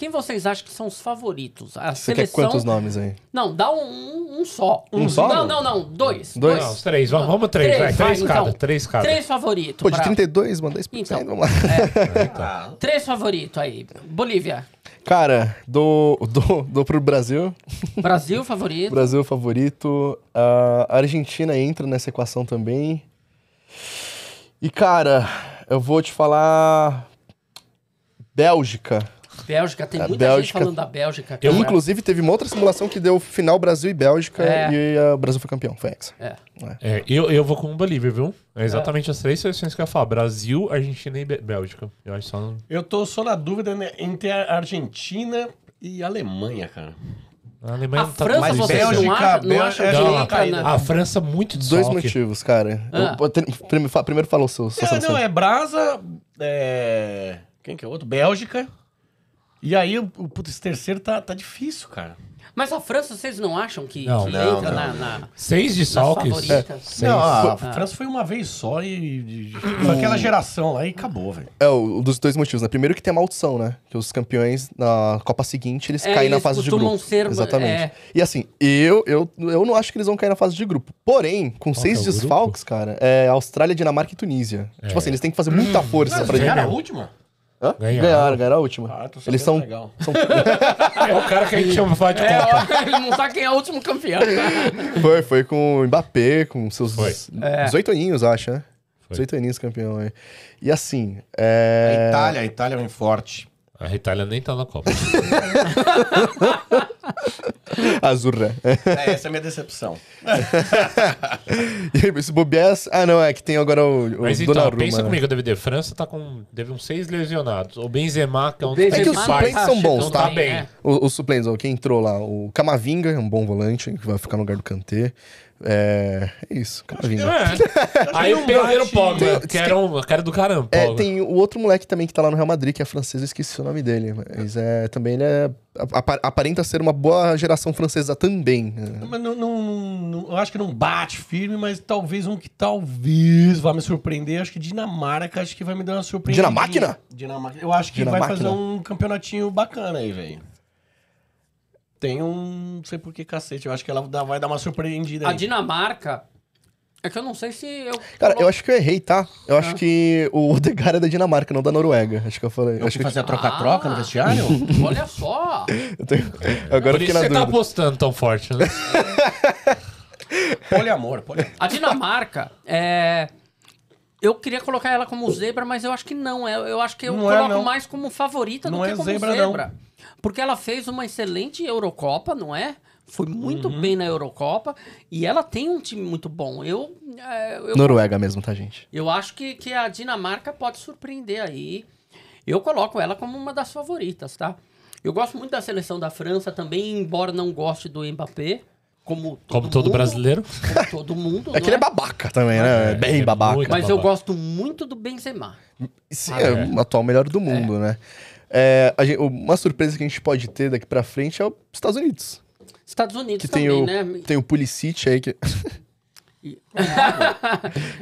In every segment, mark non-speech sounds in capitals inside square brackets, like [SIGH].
Quem vocês acham que são os favoritos? A Você seleção... quantos nomes aí? Não, dá um, um só. Um, um só? Não, não, não. Dois. Dois? Não, três. Vamos, vamos três. Três, vai, três vai, então. cada. Então, três cada. Três favoritos. Pô, de pra... 32, manda 10%. Então, vamos lá. É. Três favoritos aí. Bolívia. Cara, do, do, do pro Brasil. Brasil favorito. Brasil favorito. a Argentina entra nessa equação também. E, cara, eu vou te falar. Bélgica. Bélgica, tem a muita Bélgica. gente falando da Bélgica. Cara. Inclusive, teve uma outra simulação que deu final Brasil e Bélgica é. e o Brasil foi campeão, foi Hexa. É. é. é. eu, eu vou com o Bolívia, viu? É exatamente é. as três seleções que eu ia falar: Brasil, Argentina e Bélgica. Eu acho só. Eu tô só na dúvida né, entre a Argentina e a Alemanha, cara. A Alemanha a não tá França, Bélgica, não acha, não acha é, não, entra, A França é muito de Dois motivos, cara. Ah. Eu, primeiro, primeiro fala o seu. não, é Brasa, é... quem que é o outro? Bélgica. E aí, o, o esse terceiro tá, tá difícil, cara. Mas a França, vocês não acham que, Não, que não, entra não. Na, na. Seis de Salques. É, seis. Não, a, França foi uma vez só e. de- de- foi aquela hum. geração lá e acabou, velho. É, um dos dois motivos, né? Primeiro que tem a maldição, né? Que os campeões na Copa seguinte, eles É, caem na fase de grupo. ser- Exatamente. é. E assim, eu, eu, eu não acho que eles vão cair na fase de grupo. Porém, com seis é grupo? desfalques, cara, é Austrália, Dinamarca e Tunísia. Tipo é. assim, eles têm que fazer muita hum. força pra Mas ganharam a última? Ganharam. ganharam, ganharam a última. Ah, Eles são. Legal. [LAUGHS] são... é o cara que a gente chama pra falar de é, [LAUGHS] Ele não sabe quem é o último campeão. foi, foi com o Mbappé, com seus foi. 18 é. aninhos, acho, né? Foi. 18 aninhos campeão aí. E assim. É... A Itália, a Itália vem forte. A Itália nem tá na Copa. [LAUGHS] [LAUGHS] Azurra. É, essa é a minha decepção. [LAUGHS] e aí, se bobear... Ah, não, é que tem agora o, o Mas então, Donnarumma. pensa né? comigo, deve ter. França tá com... Teve uns seis lesionados. O Benzema, que é um dos É que os suplentes são bons, então tá, tá? bem. É. Os suplentes, ó, quem entrou lá, o Camavinga, é um bom volante, que vai ficar no lugar do Kanté. É, é isso. Cara, É. [LAUGHS] Aí perderam o Pogba, tem, que era, um, que era do caramba. É, tem o outro moleque também que tá lá no Real Madrid, que é francês, eu esqueci o nome dele. Mas é, também ele é, aparenta ser uma boa geração francesa também. Né? Mas não, não, não, eu acho que não bate firme, mas talvez um que talvez vá me surpreender. Acho que Dinamarca, acho que vai me dar uma surpresa. Dinamáquina? Dinamarca. Eu acho que vai fazer um campeonatinho bacana aí, velho tem um. Não sei por que cacete. Eu acho que ela vai dar uma surpreendida. A Dinamarca. É que eu não sei se eu. Cara, eu acho que eu errei, tá? Eu acho ah. que o Odegar é da Dinamarca, não da Noruega. Acho que eu falei. Eu acho que fazer a troca-troca no ah, vestiário? [LAUGHS] Olha só! Eu tenho... Agora é Por isso na você tá apostando tão forte, né? [LAUGHS] [LAUGHS] poliamor, poliamor. A Dinamarca é. Eu queria colocar ela como zebra, mas eu acho que não. Eu, eu acho que eu não é, coloco é, mais como favorita não do que é como zebra. zebra. Porque ela fez uma excelente Eurocopa, não é? Foi muito uhum. bem na Eurocopa e ela tem um time muito bom. Eu, é, eu Noruega mesmo, tá, gente? Eu acho que, que a Dinamarca pode surpreender aí. Eu coloco ela como uma das favoritas, tá? Eu gosto muito da seleção da França também, embora não goste do Mbappé como todo, como todo mundo, brasileiro. Como todo mundo. é que ele é, é babaca também, né? É, é bem é babaca. Mas babaca. eu gosto muito do Benzema. Sim, ah, é, é o atual melhor do mundo, é. né? Gente, uma surpresa que a gente pode ter daqui pra frente é os Estados Unidos. Estados Unidos que também, tem o, né? Tem o Pulisic aí que... [LAUGHS]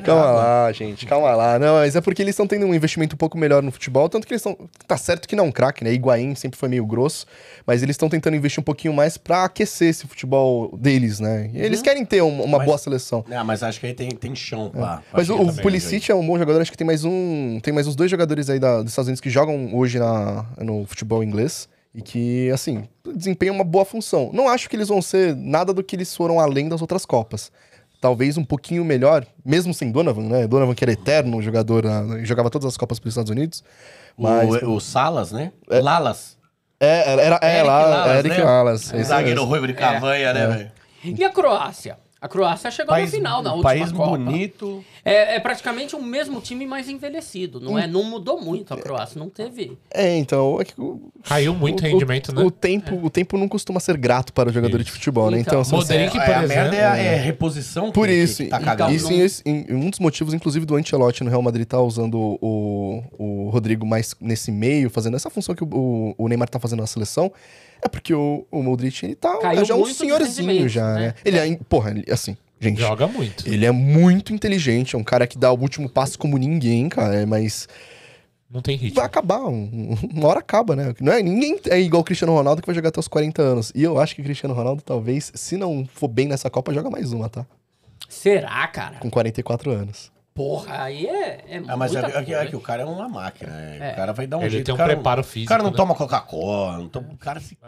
calma lá, gente, calma lá. Não, mas é porque eles estão tendo um investimento um pouco melhor no futebol, tanto que eles estão. Tá certo que não é um craque, né? Higuaín sempre foi meio grosso, mas eles estão tentando investir um pouquinho mais para aquecer esse futebol deles, né? eles uhum. querem ter uma mas, boa seleção. É, mas acho que aí tem, tem chão é. lá. Mas o, o Pulisic é um bom jogador, acho que tem mais um. Tem mais uns dois jogadores aí da, dos Estados Unidos que jogam hoje na, no futebol inglês e que, assim, desempenham uma boa função. Não acho que eles vão ser nada do que eles foram além das outras Copas talvez um pouquinho melhor, mesmo sem Donovan, né? Donovan que era eterno jogador, né? jogava todas as Copas para os Estados Unidos. Mas... O, o Salas, né? É, Lalas. É, era, era, é, Eric Lalas, Eric né? Lalas. É. Zagueiro ruivo de é. cavanha, né, é. velho? E a Croácia? A Croácia chegou país, na final na última país Copa. bonito. É, é, praticamente o mesmo time mais envelhecido, não é? Não mudou muito a Croácia, não teve. É, então, é que o, caiu muito o, rendimento, o, né? O tempo, é. o tempo não costuma ser grato para o jogador isso. de futebol, né? Então, então assim, Modric, é, por exemplo, é, a merda é, a, né? é reposição por isso. Que tá então, isso em, um dos motivos inclusive do Ancelotti no Real Madrid tá usando o, o Rodrigo mais nesse meio, fazendo essa função que o, o Neymar tá fazendo na seleção é porque o, o Modric, ele tá Caiu já é um senhorzinho já, né? né? Ele é, é. porra, assim, gente. Joga muito. Ele é muito inteligente, é um cara que dá o último passo como ninguém, cara, mas... Não tem ritmo. Vai acabar, um, uma hora acaba, né? Não é, ninguém é igual o Cristiano Ronaldo que vai jogar até os 40 anos. E eu acho que o Cristiano Ronaldo, talvez, se não for bem nessa Copa, joga mais uma, tá? Será, cara? Com 44 anos. Porra, aí é. é ah, mas é, é, é, que o cara é uma máquina. Né? O é. cara vai dar um ele jeito. Ele tem um cara, preparo físico. O cara não né? toma Coca-Cola. Toma... O cara se